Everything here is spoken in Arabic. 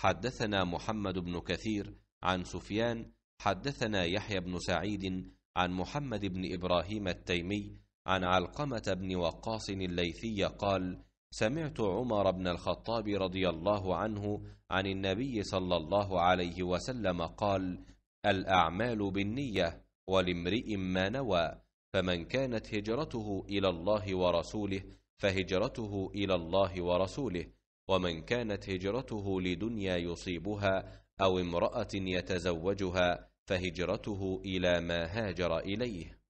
حدثنا محمد بن كثير عن سفيان حدثنا يحيى بن سعيد عن محمد بن ابراهيم التيمي عن علقمه بن وقاص الليثي قال سمعت عمر بن الخطاب رضي الله عنه عن النبي صلى الله عليه وسلم قال الاعمال بالنيه ولامرئ ما نوى فمن كانت هجرته الى الله ورسوله فهجرته الى الله ورسوله ومن كانت هجرته لدنيا يصيبها او امراه يتزوجها فهجرته الى ما هاجر اليه